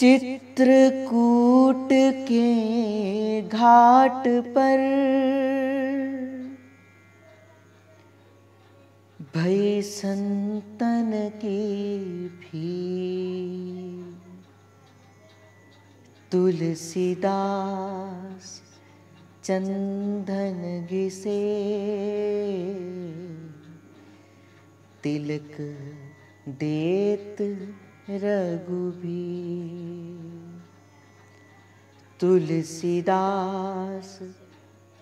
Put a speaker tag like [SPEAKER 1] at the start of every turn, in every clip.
[SPEAKER 1] चित्रकूट के घाट पर भई संतन की भी तुलसीदास चंदन घिसे तिलक देत रघुबीर तुलसीदास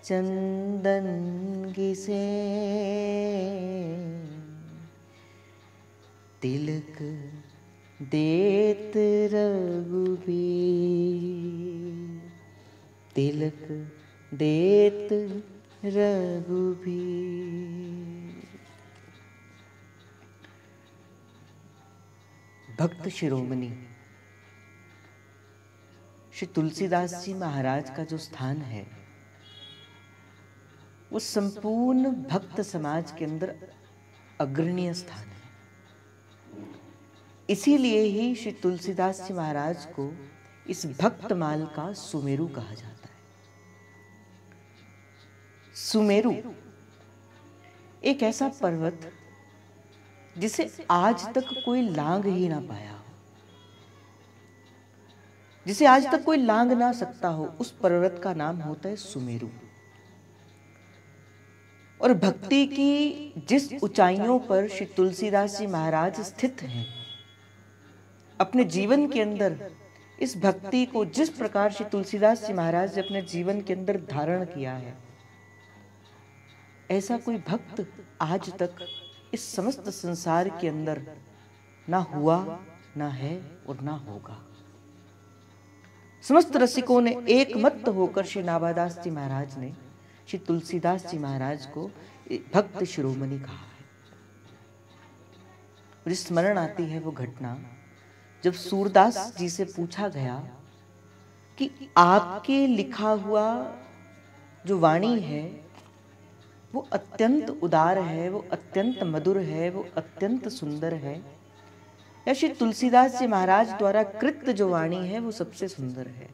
[SPEAKER 1] चंदन घिसे तिलक देत रघुबीर तिलक देत रघुबीर भक्त शिरोमणि श्री तुलसीदास जी महाराज का जो स्थान है वो संपूर्ण भक्त समाज के अंदर अग्रणीय स्थान है इसीलिए ही श्री तुलसीदास जी महाराज को इस भक्तमाल का सुमेरु कहा जाता है सुमेरु एक ऐसा पर्वत जिसे आज तक कोई लांग ही ना पाया जिसे आज तक कोई लांग ना सकता हो उस पर्वत का नाम होता है सुमेरु और भक्ति की जिस ऊंचाइयों पर श्री तुलसीदास जी महाराज स्थित हैं अपने जीवन के अंदर इस भक्ति को जिस प्रकार श्री तुलसीदास जी महाराज ने अपने जीवन के अंदर धारण किया है ऐसा कोई भक्त आज तक इस समस्त संसार के अंदर ना हुआ ना है और ना होगा समस्त रसिकों ने एक मत होकर श्री नाभादास जी महाराज ने श्री तुलसीदास जी महाराज को भक्त शिरोमणि कहा है मुझे स्मरण आती है वो घटना जब सूरदास जी से पूछा गया कि आपके लिखा हुआ जो वाणी है वो अत्यंत उदार है वो अत्यंत मधुर है वो अत्यंत सुंदर है या श्री तुलसीदास जी महाराज द्वारा कृत जो वाणी है वो सबसे सुंदर है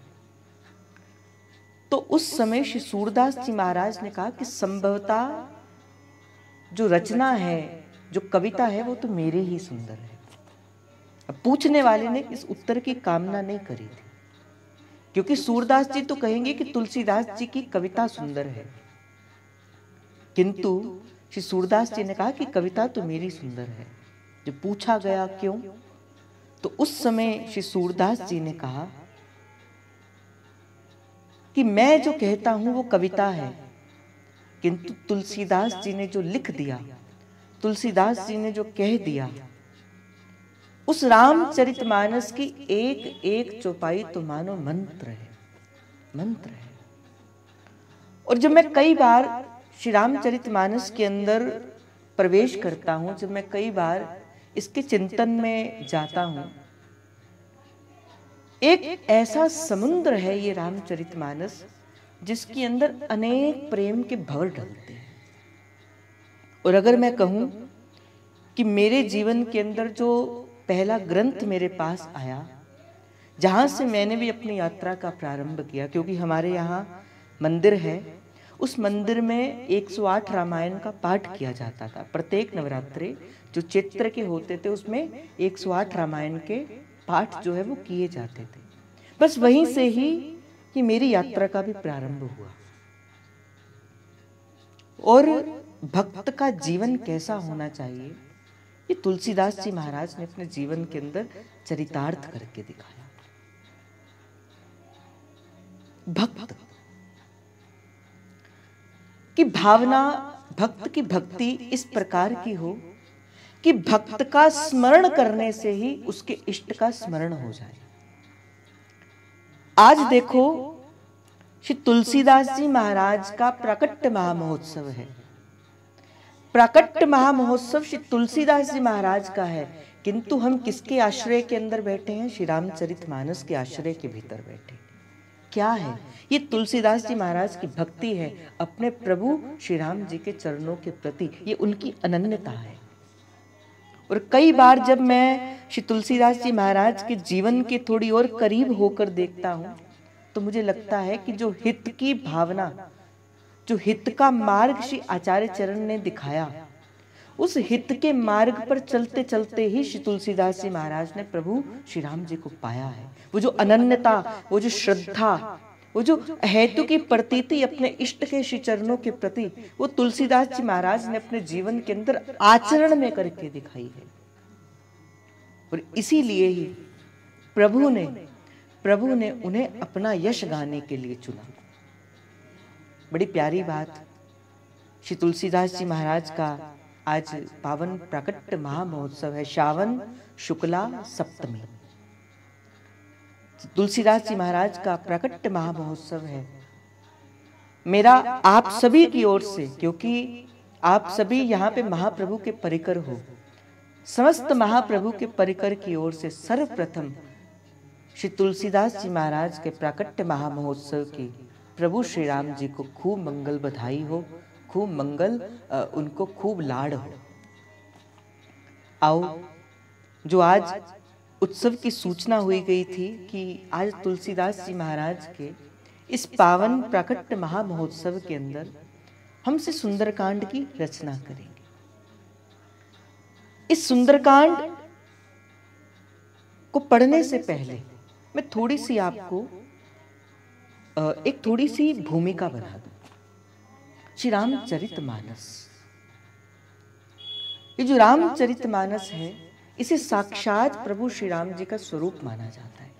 [SPEAKER 1] तो उस समय श्री सूरदास जी महाराज ने कहा कि संभवता जो रचना है जो कविता है वो तो मेरे ही सुंदर है अब पूछने वाले ने इस उत्तर की कामना नहीं करी थी क्योंकि सूरदास जी तो कहेंगे कि तुलसीदास जी की कविता सुंदर है किंतु श्री सूरदास जी ने कहा कि कविता तो मेरी सुंदर है जो पूछा गया क्यों तो उस समय श्री सूरदास जी ने कहा कि मैं जो कहता हूं वो कविता है किंतु तुलसीदास जी ने जो लिख दिया तुलसीदास जी ने जो कह दिया उस रामचरितमानस की एक एक चौपाई तो मानो मंत्र है मंत्र है और जब मैं कई बार श्री रामचरित मानस के अंदर प्रवेश करता हूं जब मैं कई बार इसके चिंतन में जाता हूं एक ऐसा समुद्र है ये रामचरित मानस जिसके अंदर अनेक प्रेम के भवर ढलते हैं और अगर मैं कहूं कि मेरे जीवन के अंदर जो पहला ग्रंथ मेरे पास आया जहां से मैंने भी अपनी यात्रा का प्रारंभ किया क्योंकि हमारे यहाँ मंदिर है उस मंदिर में 108 रामायण का पाठ किया जाता था प्रत्येक नवरात्रि जो चित्र के होते थे उसमें 108 रामायण के पाठ जो है वो किए जाते थे बस वहीं से ही कि मेरी यात्रा का भी प्रारंभ हुआ और भक्त का जीवन कैसा होना चाहिए ये तुलसीदास जी महाराज ने अपने जीवन के अंदर चरितार्थ करके दिखाया भक्त कि भावना भक्त की भक्ति इस प्रकार की हो कि भक्त का स्मरण करने से ही उसके इष्ट का स्मरण हो जाए आज देखो श्री तुलसीदास जी महाराज का प्राकट्य महामहोत्सव है प्राकट्य महामहोत्सव श्री तुलसीदास जी महाराज का है किंतु हम किसके आश्रय के अंदर बैठे हैं श्री रामचरित मानस के आश्रय के भीतर बैठे क्या है ये तुलसीदास जी महाराज की भक्ति है अपने प्रभु श्री राम जी के चरणों के प्रति ये उनकी अनन्यता है और कई बार जब मैं श्री तुलसीदास जी महाराज के जीवन के थोड़ी और करीब होकर देखता हूँ तो मुझे लगता है कि जो हित की भावना जो हित का मार्ग श्री आचार्य चरण ने दिखाया उस हित के मार्ग पर चलते चलते ही श्री तुलसीदास जी महाराज ने प्रभु श्री राम जी को पाया है वो जो अनन्यता वो जो श्रद्धा वो जो हेतु की प्रतीति अपने इष्ट के श्री चरणों के प्रति वो तुलसीदास जी महाराज ने अपने जीवन के अंदर आचरण में करके दिखाई है और इसीलिए ही प्रभु ने प्रभु ने उन्हें अपना यश गाने के लिए चुना बड़ी प्यारी बात श्री तुलसीदास जी महाराज का आज पावन प्रकट महा महोत्सव है श्रावण शुक्ला सप्तमी तुलसीदास जी महाराज का प्रकट महामहोत्सव है मेरा आप सभी की ओर से क्योंकि आप सभी यहाँ पे महाप्रभु के परिकर हो समस्त महाप्रभु के परिकर की ओर से सर्वप्रथम श्री तुलसीदास जी महाराज के प्राकट्य महामहोत्सव की प्रभु श्री राम जी को खूब मंगल बधाई हो खूब मंगल उनको खूब लाड़ हो आओ जो आज उत्सव की सूचना हुई गई थी कि आज तुलसीदास जी महाराज के इस पावन प्राकट्य महामहोत्सव के अंदर हमसे सुंदरकांड की रचना करेंगे इस सुंदरकांड को पढ़ने से पहले मैं थोड़ी सी आपको एक थोड़ी सी भूमिका बना दू श्री रामचरित मानस ये जो रामचरित मानस है इसे साक्षात प्रभु श्री राम जी का स्वरूप माना जाता है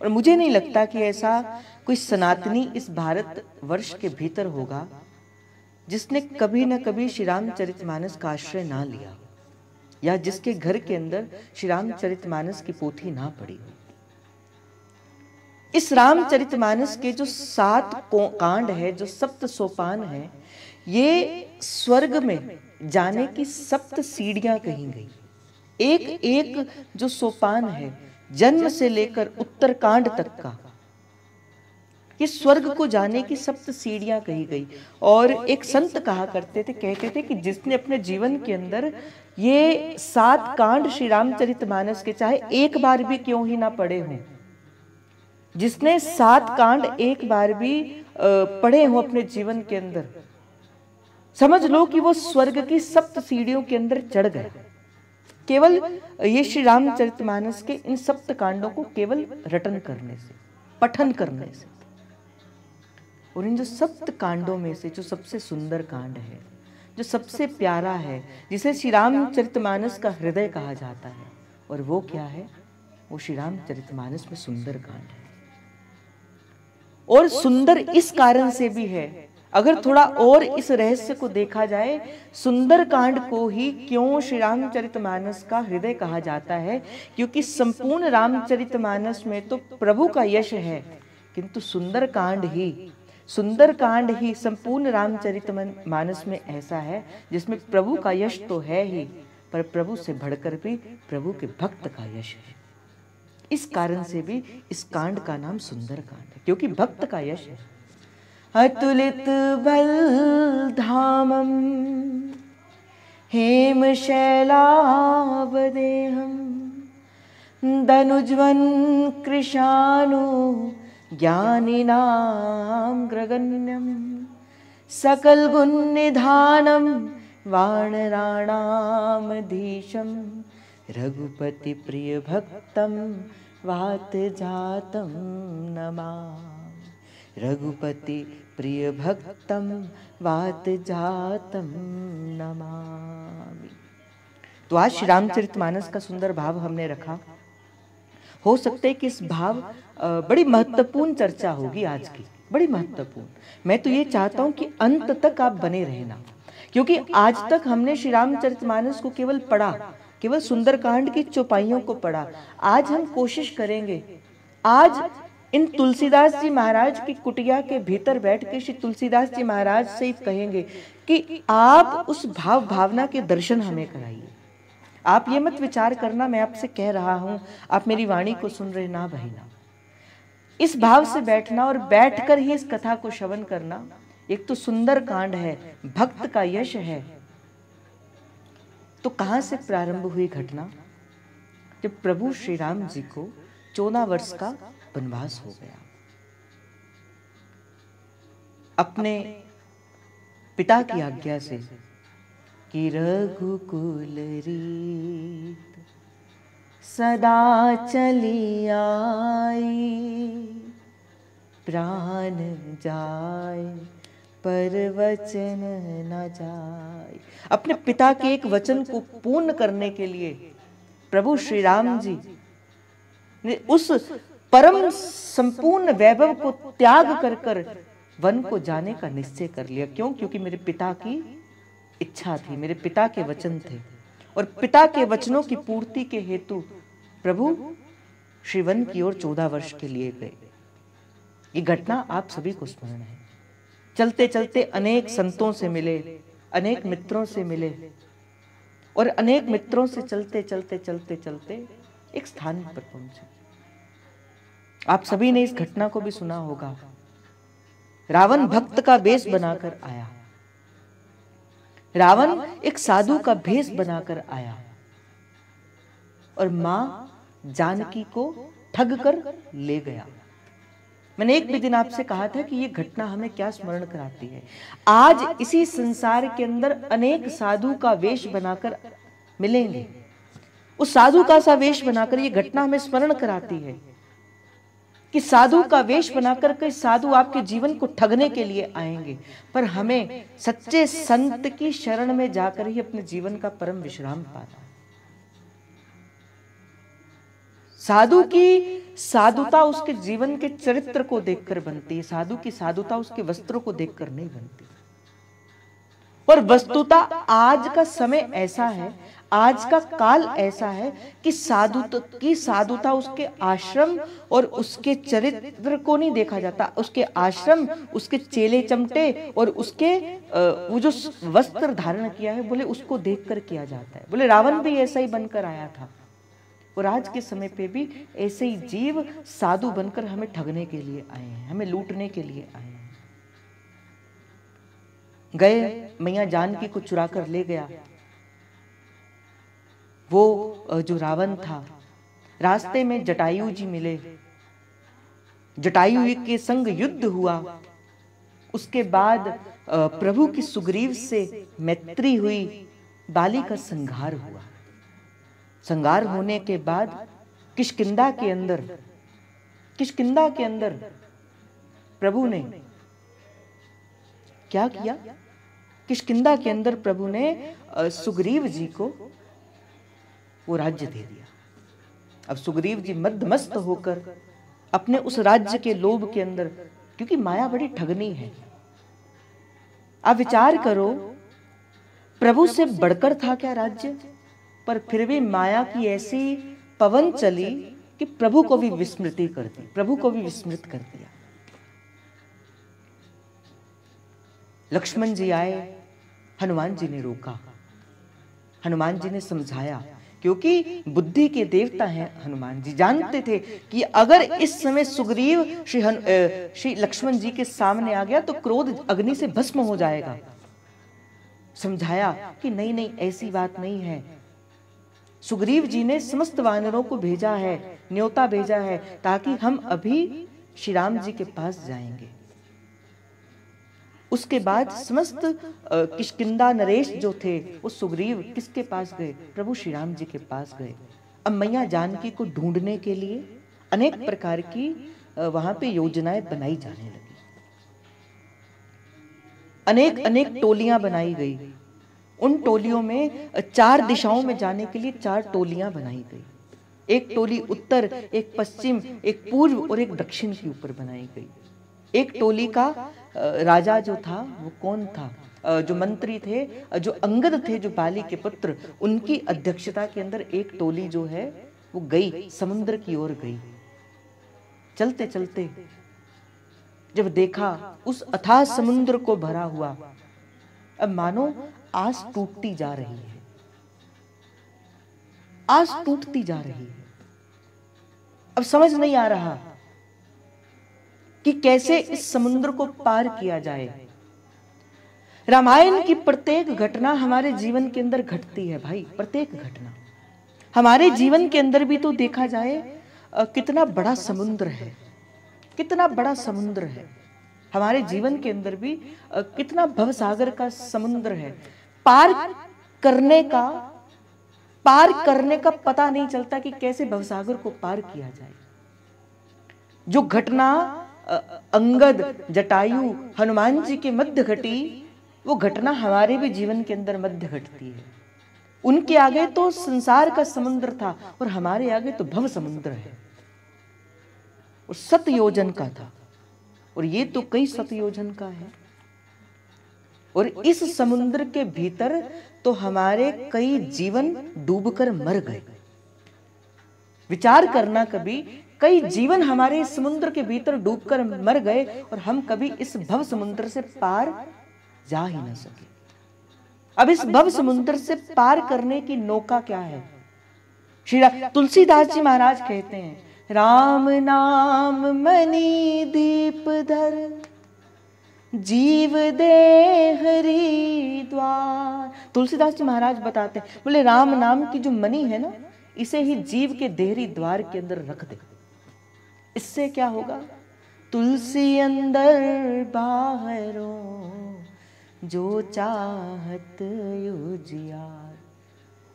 [SPEAKER 1] और मुझे नहीं लगता कि ऐसा कोई सनातनी इस भारत वर्ष के भीतर होगा जिसने कभी न कभी श्री मानस का आश्रय ना लिया या जिसके घर के अंदर श्री मानस की पोथी ना पड़ी हो इस मानस के जो सात कांड है जो सप्त सोपान है ये स्वर्ग में जाने की सप्त सीढ़ियां कही गई एक एक जो सोपान है जन्म से लेकर उत्तरकांड तक का ये स्वर्ग को जाने की सप्त सीढ़ियां कही गई और एक संत कहा करते थे कहते थे कि जिसने अपने जीवन के अंदर ये सात कांड श्री रामचरित मानस के चाहे एक बार भी क्यों ही ना पढ़े हों जिसने सात कांड एक बार भी पढ़े हों अपने जीवन के अंदर समझ लो कि वो स्वर्ग की सप्त सीढ़ियों के अंदर चढ़ गए केवल ये श्री मानस के इन सप्त कांडों को केवल रटन करने से पठन करने से और इन जो सप्त कांडों में से जो सबसे सुंदर कांड है जो सबसे प्यारा है जिसे श्री मानस का हृदय कहा जाता है और वो क्या है वो श्री मानस में सुंदर कांड है और सुंदर इस कारण से भी है अगर थोड़ा और इस रहस्य को देखा जाए सुंदर कांड को ही क्यों श्री रामचरित मानस का हृदय कहा जाता है क्योंकि संपूर्ण रामचरित मानस में तो प्रभु का यश है किंतु सुंदर कांड ही सुंदर कांड ही संपूर्ण रामचरित मानस में ऐसा है जिसमें प्रभु का यश तो है ही पर प्रभु से बढ़कर भी प्रभु के भक्त का यश है इस कारण से भी इस कांड का नाम सुंदर कांड है क्योंकि भक्त का यश है अतुलितबलधामं हेमशैलादेहं दनुज्वन् कृशानु
[SPEAKER 2] ज्ञानिना
[SPEAKER 1] ग्रगण्यं सकलगुन्निधानं वाणराणामधीशं रघुपतिप्रियभक्तं वातजातं नमा रघुपति प्रिय वात वातजातं नमामि तो आज श्री रामचरित मानस का सुंदर भाव हमने रखा हो सकते कि इस भाव बड़ी महत्वपूर्ण चर्चा होगी आज की बड़ी महत्वपूर्ण मैं तो ये चाहता हूँ कि अंत तक आप बने रहना क्योंकि आज तक हमने श्री रामचरित मानस को केवल पढ़ा केवल सुंदरकांड की चौपाइयों को पढ़ा आज हम कोशिश करेंगे आज इन तुलसीदास जी महाराज की कुटिया के भीतर बैठ के श्री तुलसीदास जी महाराज से कहेंगे कि आप उस भाव भावना के दर्शन हमें कराइए आप ये मत विचार करना मैं आपसे कह रहा हूं आप मेरी वाणी को सुन रहे ना बहिना इस भाव से बैठना और बैठकर ही इस कथा को श्रवन करना एक तो सुंदर कांड है भक्त का यश है तो कहां से प्रारंभ हुई घटना जब प्रभु श्री राम जी को चौदह वर्ष का वनवास हो गया अपने पिता की आज्ञा से कि रघुकुल रीत सदा चली आई प्राण जाए पर वचन न जाए अपने पिता के एक वचन को पूर्ण करने के लिए प्रभु श्री राम जी ने उस परम संपूर्ण वैभव को त्याग कर कर वन को जाने का निश्चय कर लिया क्यों क्योंकि मेरे पिता की इच्छा थी मेरे पिता के वचन थे और पिता के वचनों की पूर्ति के हेतु प्रभु श्री वन की ओर चौदह वर्ष के लिए गए ये घटना आप सभी को स्मरण है चलते चलते अनेक संतों से मिले अनेक मित्रों से मिले और अनेक मित्रों से चलते चलते चलते चलते एक स्थान पर पहुंचे आप सभी ने इस घटना को भी सुना होगा रावण भक्त का बेस बनाकर आया रावण एक साधु का भेष बनाकर आया और मां जानकी को ठग कर ले गया मैंने एक भी दिन आपसे कहा था कि यह घटना हमें क्या स्मरण कराती है आज इसी संसार के अंदर अनेक साधु का वेश बनाकर मिलेंगे उस साधु का सा वेश बनाकर यह घटना हमें स्मरण कराती है कि साधु का वेश बनाकर के साधु आपके जीवन को ठगने के लिए आएंगे पर हमें सच्चे संत की शरण में जाकर ही अपने जीवन का परम विश्राम पाना साधु की साधुता उसके जीवन के चरित्र को देखकर बनती है साधु की साधुता उसके वस्त्रों को देखकर नहीं बनती पर वस्तुता आज का समय ऐसा है आज का काल ऐसा है कि साधु तो- की साधुता उसके आश्रम और उसके चरित्र को नहीं देखा जाता उसके आश्रम उसके चेले चमटे और उसके वो जो वस्त्र धारण किया है बोले उसको देखकर किया जाता है बोले रावण भी ऐसा ही बनकर आया था और आज के समय पे भी ऐसे ही जीव साधु बनकर हमें ठगने के लिए आए हैं हमें लूटने के लिए आए हैं गए मैया जान की को चुरा कर ले गया वो जो रावण था रास्ते में जटायु जी मिले जटायु के संग युद्ध हुआ उसके बाद प्रभु की सुग्रीव से मैत्री हुई बाली का संघार हुआ संघार होने के बाद किशकिंदा के अंदर किशकिंदा के अंदर प्रभु ने क्या किया किशकिंदा के अंदर प्रभु ने सुग्रीव जी को वो राज्य दे दिया अब सुग्रीव जी मध्यमस्त होकर अपने उस राज्य के लोभ के अंदर क्योंकि माया बड़ी ठगनी है आप विचार करो प्रभु से बढ़कर था क्या राज्य पर फिर भी माया की ऐसी पवन चली कि प्रभु को भी विस्मृति कर दी प्रभु को भी विस्मृत कर दिया लक्ष्मण जी आए हनुमान जी ने रोका हनुमान जी ने समझाया क्योंकि बुद्धि के देवता हैं हनुमान जी जानते थे कि अगर इस समय सुग्रीव श्री हन श्री लक्ष्मण जी के सामने आ गया तो क्रोध अग्नि से भस्म हो जाएगा समझाया कि नहीं नहीं ऐसी बात नहीं है सुग्रीव जी ने समस्त वानरों को भेजा है न्योता भेजा है ताकि हम अभी श्री राम जी के पास जाएंगे उसके बाद समस्त किशकिंदा नरेश जो थे वो सुग्रीव किसके पास गए प्रभु श्री राम जी के पास गए अब मैया जानकी को ढूंढने के लिए अनेक प्रकार की वहां पे योजनाएं बनाई जाने लगी अनेक अनेक टोलियां बनाई गई उन टोलियों में चार दिशाओं में जाने के लिए चार टोलियां बनाई गई एक टोली उत्तर एक पश्चिम एक पूर्व और एक दक्षिण के ऊपर बनाई गई एक टोली का राजा जो था वो कौन था जो मंत्री थे जो अंगद थे जो बाली के पुत्र उनकी अध्यक्षता के अंदर एक टोली जो है वो गई समुद्र की ओर गई चलते चलते जब देखा उस अथाह समुद्र को भरा हुआ अब मानो आस टूटती जा रही है आस टूटती जा रही है अब समझ नहीं आ रहा कि कैसे इस समुद्र को पार किया जाए रामायण की प्रत्येक घटना हमारे जीवन के अंदर घटती है भाई प्रत्येक घटना हमारे जीवन के अंदर भी तो देखा जाए कितना बड़ा समुद्र है कितना बड़ा समुद्र है हमारे जीवन के अंदर भी कितना भवसागर का समुद्र है पार करने का पार करने का पता नहीं चलता कि कैसे भवसागर को पार किया जाए जो घटना अंगद जटायु हनुमान जी के मध्य घटी वो घटना हमारे भी जीवन के अंदर मध्य घटती है उनके आगे तो संसार का समुद्र था और हमारे आगे तो भव समुद्र है और सतयोजन का था और ये तो कई सतयोजन का है और इस समुद्र के भीतर तो हमारे कई जीवन डूबकर मर गए विचार करना कभी कई जीवन हमारे समुद्र के भीतर डूबकर मर गए और हम कभी इस भव समुद्र से पार जा ही ना सके अब इस भव समुद्र से पार करने की नौका क्या है श्री तुलसीदास जी महाराज कहते हैं राम नाम मनी दीप धर जीव दे हरी द्वार तुलसीदास जी महाराज बताते हैं बोले राम नाम की जो मनी है ना इसे ही जीव के देहरी द्वार के अंदर रख दे इससे क्या होगा तुलसी अंदर बाहरों जो चाहत युजियार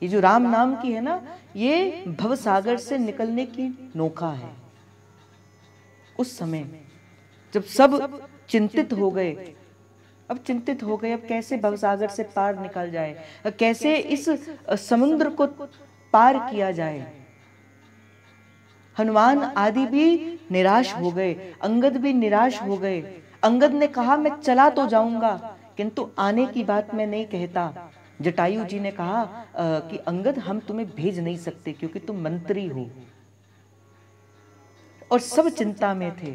[SPEAKER 1] ये जो राम नाम की है ना ये भवसागर से निकलने की नोखा है उस समय जब सब चिंतित हो गए अब चिंतित हो गए अब कैसे भवसागर से पार निकल जाए कैसे इस समुद्र को पार किया जाए हनुमान आदि भी निराश हो गए अंगद भी निराश हो गए अंगद ने कहा मैं चला तो जाऊंगा किंतु आने की बात मैं नहीं कहता जटायु जी ने कहा आ, कि अंगद हम तुम्हें भेज नहीं सकते क्योंकि तुम मंत्री हो और सब चिंता में थे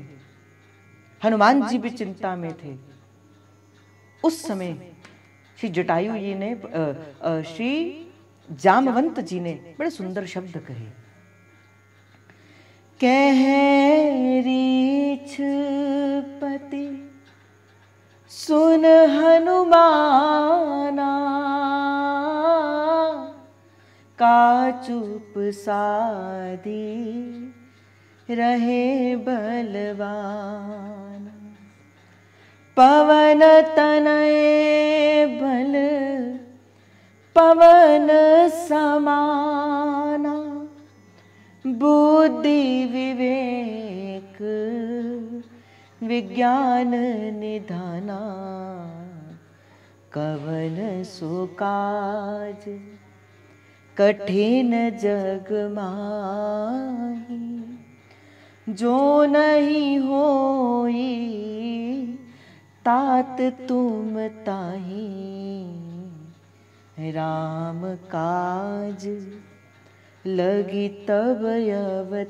[SPEAKER 1] हनुमान जी भी चिंता में थे उस समय श्री जटायु जी ने श्री जामवंत जी ने बड़े सुंदर शब्द कहे कह कहरीछ पति सुन हनुमाना का चुप सादी रहे बलवान पवन तनय बल पवन समान बुद्धि विवेक विज्ञान निधाना कवन सुकाज कठिन जग माही जो नहीं होई तात तुम ताही राम काज लगी तब अवतारा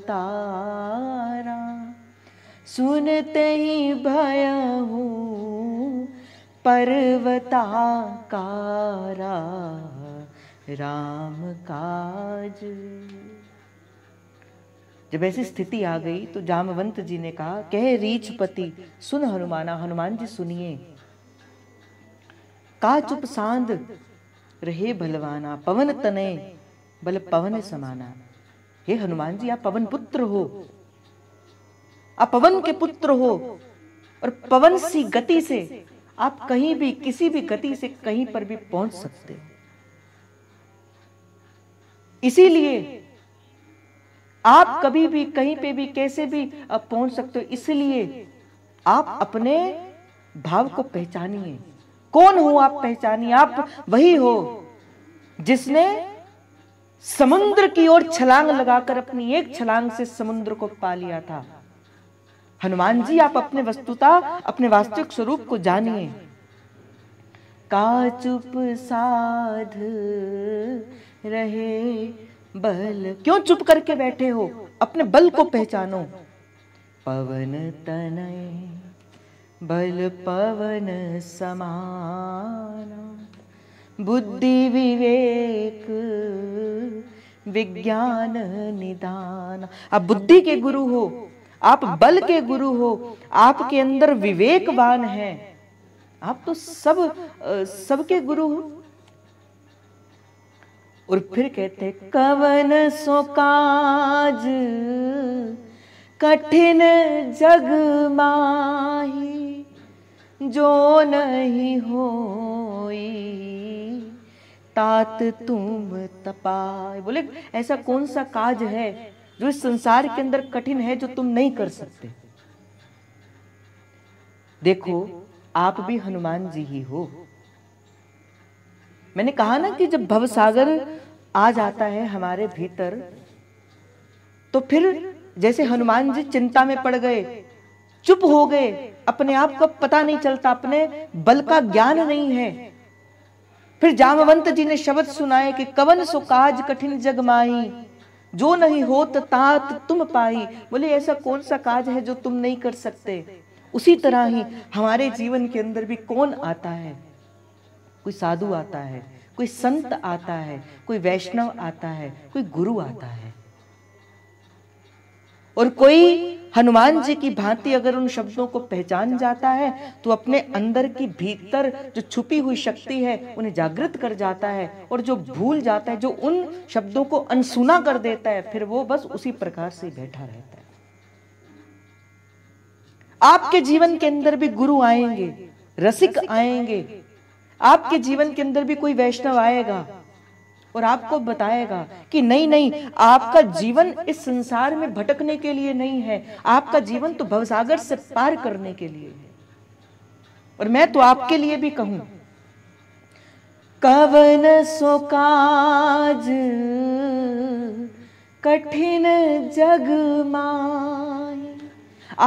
[SPEAKER 1] सुनते ही भय पर्वताकारा राम काज जब ऐसी स्थिति आ गई तो जामवंत जी ने कहा कह रीछ पति सुन हनुमाना हनुमान जी सुनिए का चुप सांद रहे भलवाना पवन तने बल पवन समाना हे हनुमान जी आप पवन पुत्र हो आप पवन के पुत्र हो और पवन सी गति से आप कहीं भी किसी भी गति से कहीं पर भी पहुंच सकते हो इसीलिए आप कभी भी कहीं पे भी कैसे भी पहुंच सकते हो इसलिए आप अपने भाव को पहचानिए कौन हो आप पहचानिए आप वही हो जिसने समुद्र की ओर छलांग लगाकर अपनी एक छलांग से समुद्र को पा लिया था हनुमान जी आप अपने वस्तुता अपने वास्तविक स्वरूप को जानिए का चुप साध रहे बल क्यों चुप करके बैठे हो अपने बल को पहचानो पवन तनय बल पवन समान बुद्धि विवेक विज्ञान निदान आप बुद्धि के गुरु हो आप बल के गुरु हो आपके अंदर विवेकवान है आप तो सब सबके गुरु हो और फिर कहते कवन सो काज कठिन जग माही जो नहीं होई तात तुम तपाए बोले ऐसा कौन सा काज है जो इस संसार के अंदर कठिन है जो तुम नहीं कर सकते देखो आप भी हनुमान जी ही हो मैंने कहा ना कि जब भवसागर आ जाता है हमारे भीतर तो फिर जैसे हनुमान जी चिंता में पड़ गए चुप हो गए अपने आप को पता नहीं चलता अपने बल का ज्ञान नहीं है फिर जामवंत जी ने शब्द सुनाए कि कवन सो काज कठिन जग माही जो नहीं हो तात तुम पाई बोले ऐसा कौन सा काज है जो तुम नहीं कर सकते उसी तरह ही हमारे जीवन के अंदर भी कौन आता है कोई साधु आता है कोई संत आता है कोई वैष्णव आता है कोई गुरु आता है और कोई हनुमान जी की भांति अगर उन शब्दों को पहचान जाता है तो अपने अंदर की भीतर जो छुपी हुई शक्ति है उन्हें जागृत कर जाता है और जो भूल जाता है जो उन शब्दों को अनसुना कर देता है फिर वो बस उसी प्रकार से बैठा रहता है आपके जीवन के अंदर भी गुरु आएंगे रसिक आएंगे आपके जीवन के अंदर भी कोई वैष्णव आएगा और आपको बताएगा कि नहीं नहीं आपका जीवन इस संसार में भटकने के लिए नहीं है आपका जीवन तो भवसागर से पार करने के लिए है और मैं तो आपके लिए भी कहूं कवन सो काज कठिन जग माई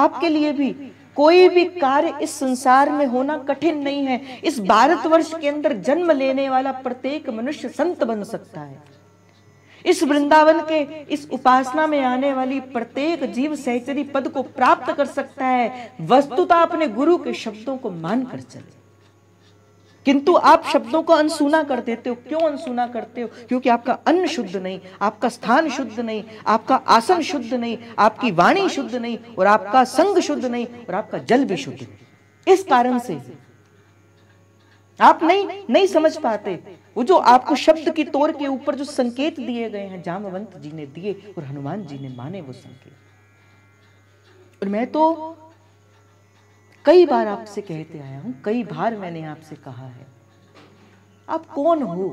[SPEAKER 1] आपके लिए भी कोई भी कार्य इस संसार में होना कठिन नहीं है इस भारतवर्ष के अंदर जन्म लेने वाला प्रत्येक मनुष्य संत बन सकता है इस वृंदावन के इस उपासना में आने वाली प्रत्येक जीव सहचरी पद को प्राप्त कर सकता है वस्तुता अपने गुरु के शब्दों को मान कर चले किंतु आप शब्दों को अनसुना कर देते हो क्यों अनसुना करते हो क्योंकि आपका अन्न शुद्ध नहीं आपका स्थान शुद्ध नहीं आपका आसन शुद्ध नहीं आपकी वाणी शुद्ध नहीं और आपका संग शुद्ध नहीं और आपका जल भी शुद्ध नहीं इस कारण से आप नहीं नहीं समझ पाते वो जो आपको शब्द की तौर के ऊपर जो संकेत दिए गए हैं जामवंत जी ने दिए और हनुमान जी ने माने वो संकेत और मैं तो कई बार आपसे कहते आया हूं कई बार मैंने आपसे कहा है आप कौन हो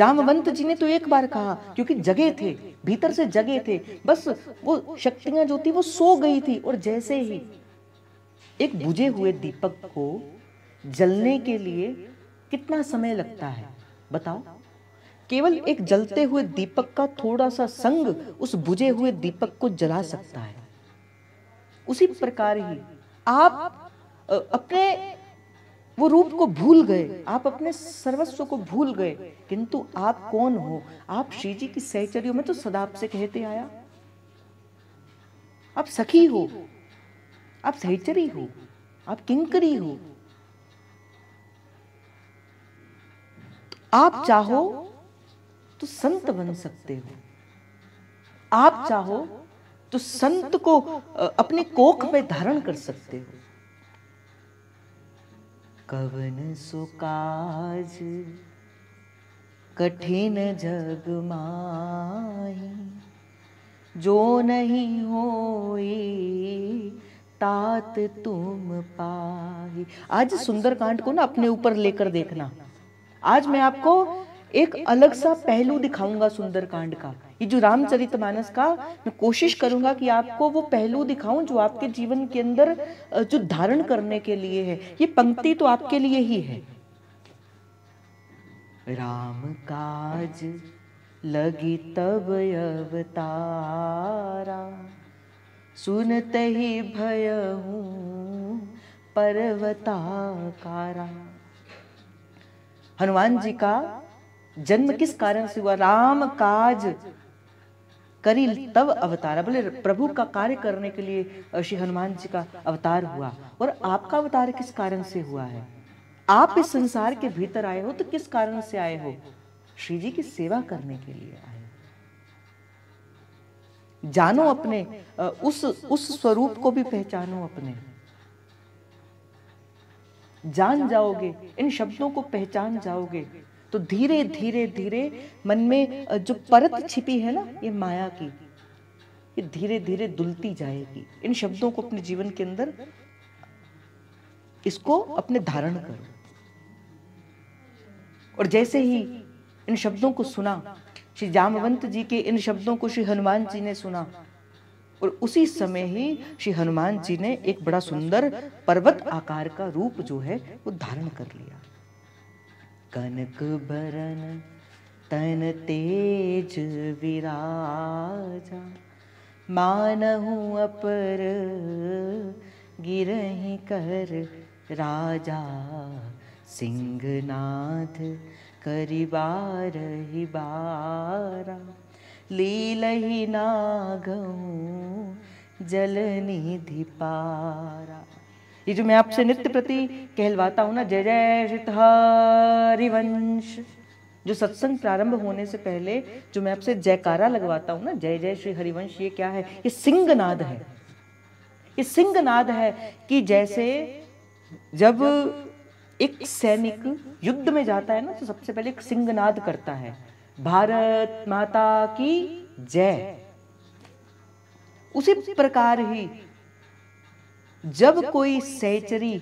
[SPEAKER 1] जामवंत जी ने तो एक बार कहा क्योंकि जगे थे भीतर से जगे थे बस वो शक्तियां जो थी वो सो गई थी और जैसे ही एक बुझे हुए दीपक को जलने के लिए कितना समय लगता है बताओ केवल एक जलते हुए दीपक का थोड़ा सा संग उस बुझे हुए दीपक को जला सकता है उसी प्रकार ही आप अपने वो रूप को भूल गए आप अपने सर्वस्व को भूल गए किंतु आप कौन हो आप श्री जी की सहचरियों में तो सदाप से कहते आया आप सखी हो आप सहचरी हो आप किंकरी हो आप चाहो तो संत बन सकते हो आप चाहो तो संत को अपने कोख में धारण कर सकते हो कवन सुकाज कठिन जग माही जो नहीं होई तात तुम पाही आज सुंदरकांड को ना अपने ऊपर लेकर देखना आज मैं आपको एक अलग सा पहलू दिखाऊंगा सुंदरकांड का ये जो रामचरित मानस का मैं कोशिश करूंगा कि आपको वो पहलू दिखाऊं जो आपके जीवन के अंदर जो धारण करने के लिए है ये पंक्ति तो, तो आपके लिए ही है राम काज लगी तब अवतारा सुनते ही भय पर्वताकारा हनुमान जी का जन्म किस कारण से हुआ राम काज करी तब अवतार बोले प्रभु का कार्य करने के लिए श्री हनुमान जी का अवतार हुआ और आपका अवतार किस कारण से हुआ है आप इस संसार के भीतर आए हो तो किस कारण से आए हो श्री जी की सेवा करने के लिए आए जानो अपने उस उस स्वरूप को भी पहचानो अपने जान जाओगे इन शब्दों को पहचान जाओगे तो धीरे धीरे धीरे मन में जो परत छिपी है ना ये माया की ये धीरे धीरे दुलती जाएगी इन शब्दों को अपने जीवन के अंदर इसको अपने धारण करो और जैसे ही इन शब्दों को सुना श्री जामवंत जी के इन शब्दों को श्री हनुमान जी ने सुना और उसी समय ही श्री हनुमान जी ने एक बड़ा सुंदर पर्वत आकार का रूप जो है वो धारण कर लिया कनक भरन तन तेज विराजा हूँ अपर गिर कर राजा सिंहनाथ करिबार ही बारा लीलही ही जल निधि पारा ये जो मैं आपसे नित्य प्रति कहलवाता हूँ ना जय जय श्रित हरिवंश जो सत्संग प्रारंभ होने से पहले जो मैं आपसे जयकारा लगवाता हूँ ना जय जय श्री हरिवंश ये क्या है ये सिंगनाद है ये सिंगनाद है कि जैसे जब एक सैनिक युद्ध में जाता है ना तो सबसे पहले एक नाद करता है भारत माता की जय उसी प्रकार ही जब कोई सैचरी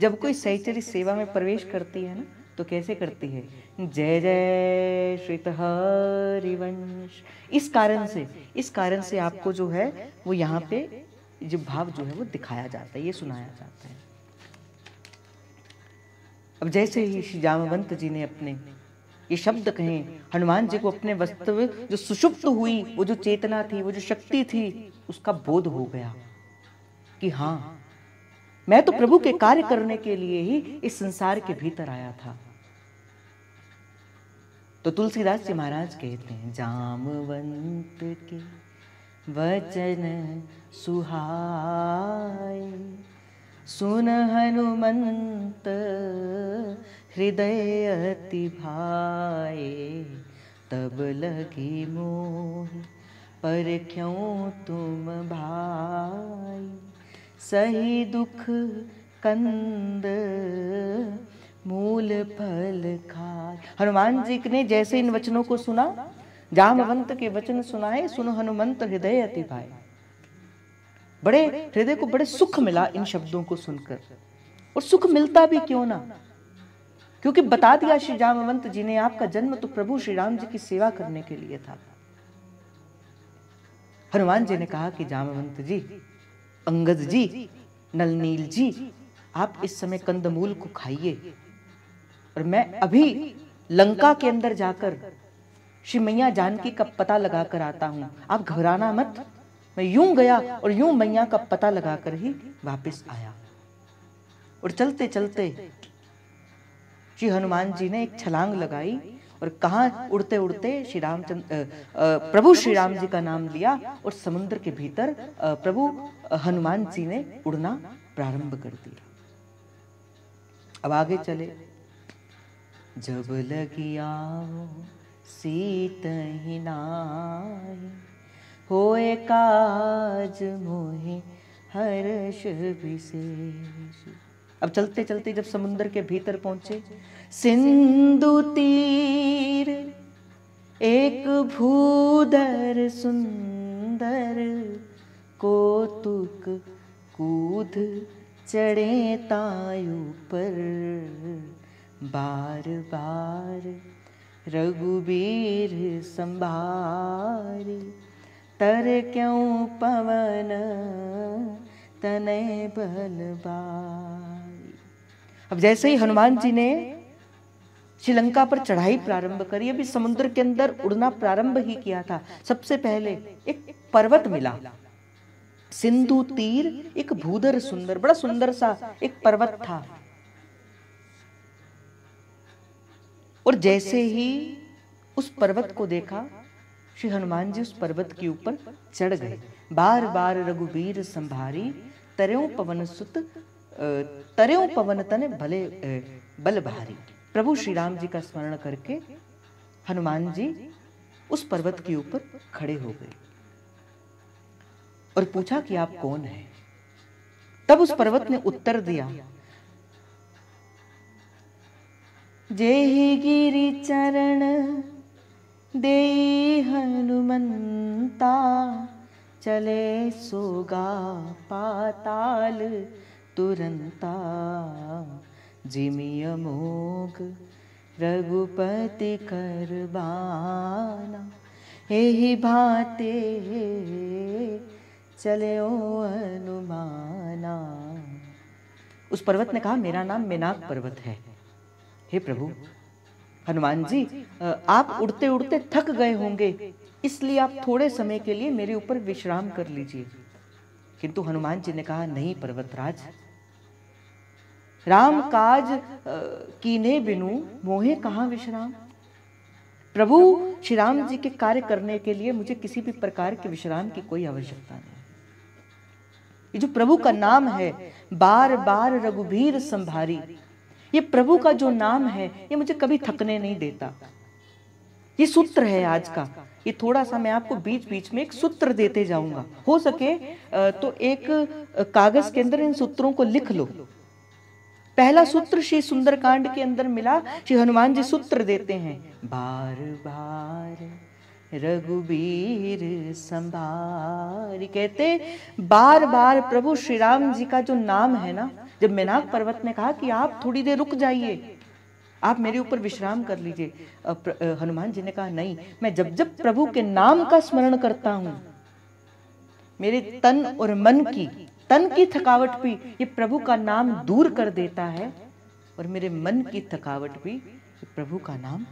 [SPEAKER 1] जब कोई सैचरी सेवा में प्रवेश करती है ना तो कैसे करती है जय जय श्रीत हरिवंश इस कारण से इस कारण से आपको जो है वो यहाँ पे जो भाव जो है वो दिखाया जाता है ये सुनाया जाता है अब जैसे ही श्री जामवंत जी ने अपने ये शब्द कहे हनुमान जी को अपने वस्तु जो सुषुप्त हुई वो जो चेतना थी वो जो शक्ति थी उसका बोध हो गया कि हाँ मैं तो प्रभु के कार्य करने के लिए ही इस संसार के भीतर आया था तो तुलसीदास जी महाराज कहते हैं जामवंत के वचन सुहाय सुन हनुमंत हृदय अति भाए तब लगी मोह पर क्यों तुम भाई सही दुख कंद मूल फल खार हनुमान जी ने जैसे इन वचनों को सुना जामवंत के वचन सुनाए सुनो हनुमंत हृदय अति भाई बड़े हृदय को बड़े सुख मिला इन शब्दों को सुनकर और सुख मिलता भी क्यों ना क्योंकि बता दिया श्री जामवंत जी ने आपका जन्म तो प्रभु श्री राम जी की सेवा करने के लिए था हनुमान जी ने कहा कि जामवंत जी अंगद जी नलनील जी आप इस समय कंदमूल को खाइए और मैं अभी लंका के अंदर जाकर श्री मैया जानकी का पता लगा कर आता हूँ आप घबराना मत मैं यूं गया और यूं मैया का पता लगा कर ही वापस आया और चलते चलते श्री हनुमान जी ने एक छलांग लगाई और कहा उड़ते उड़ते श्री रामचंद्र प्रभु श्री राम जी का नाम लिया और समुद्र के भीतर प्रभु हनुमान जी ने उड़ना प्रारंभ कर दिया अब आगे चले जब लगिया सीत ही नाई होए काज मोहे हर्ष विशेष अब चलते चलते जब समुद्र के भीतर पहुंचे सिंधु तीर एक भूदर सुंदर कोतुक कूद चढ़े तायु पर बार बार रघुबीर संभार तर क्यों पवन तने बलबार अब जैसे ही हनुमान जी ने श्रीलंका पर चढ़ाई प्रारंभ करी अभी समुद्र के अंदर उड़ना प्रारंभ ही किया था सबसे पहले एक पर्वत मिला सिंधु तीर एक भूदर सुंदर बड़ा सुंदर सा एक पर्वत था और जैसे ही उस पर्वत को देखा श्री हनुमान जी उस पर्वत के ऊपर चढ़ गए बार बार रघुवीर संभारी तरयो पवन सुत तरयो पवन तने भले बल भारी प्रभु श्री राम जी का स्मरण करके हनुमान जी उस पर्वत के ऊपर खड़े हो गए और पूछा कि आप कौन हैं तब उस पर्वत ने उत्तर दिया जय ही गिरी चरण दे हनुमंता चले सोगा पाताल तुरंता जिमिय मोग रघुपति करबाना यही भाते चले ओ अनुमाना उस पर्वत ने कहा मेरा नाम मेनाक पर्वत है हे प्रभु हनुमान जी आप उड़ते उड़ते थक गए होंगे इसलिए आप थोड़े समय के लिए मेरे ऊपर विश्राम कर लीजिए किंतु हनुमान जी ने कहा नहीं पर्वतराज राम काज कीने बिनु मोहे कहाँ विश्राम प्रभु श्री राम जी के कार्य करने के लिए मुझे किसी भी प्रकार के विश्राम की कोई आवश्यकता नहीं ये जो प्रभु का नाम है बार बार रघुवीर संभारी ये प्रभु का जो नाम है ये मुझे कभी थकने नहीं देता ये सूत्र है आज का ये थोड़ा सा मैं आपको बीच बीच में एक सूत्र देते जाऊंगा हो सके तो एक कागज के अंदर इन सूत्रों को लिख लो पहला सूत्र श्री सुंदरकांड के अंदर मिला श्री हनुमान जी सूत्र देते हैं बार बार रघुबीर संभार कहते बार बार प्रभु श्री राम जी का जो नाम है ना जब मेनाक पर्वत ने कहा कि आप थोड़ी देर रुक जाइए आप मेरे ऊपर विश्राम कर लीजिए हनुमान जी ने कहा नहीं मैं जब जब प्रभु के नाम का स्मरण करता हूं मेरे तन और मन की तन की थकावट भी ये प्रभु का नाम दूर कर देता है और मेरे मन की थकावट भी ये प्रभु का नाम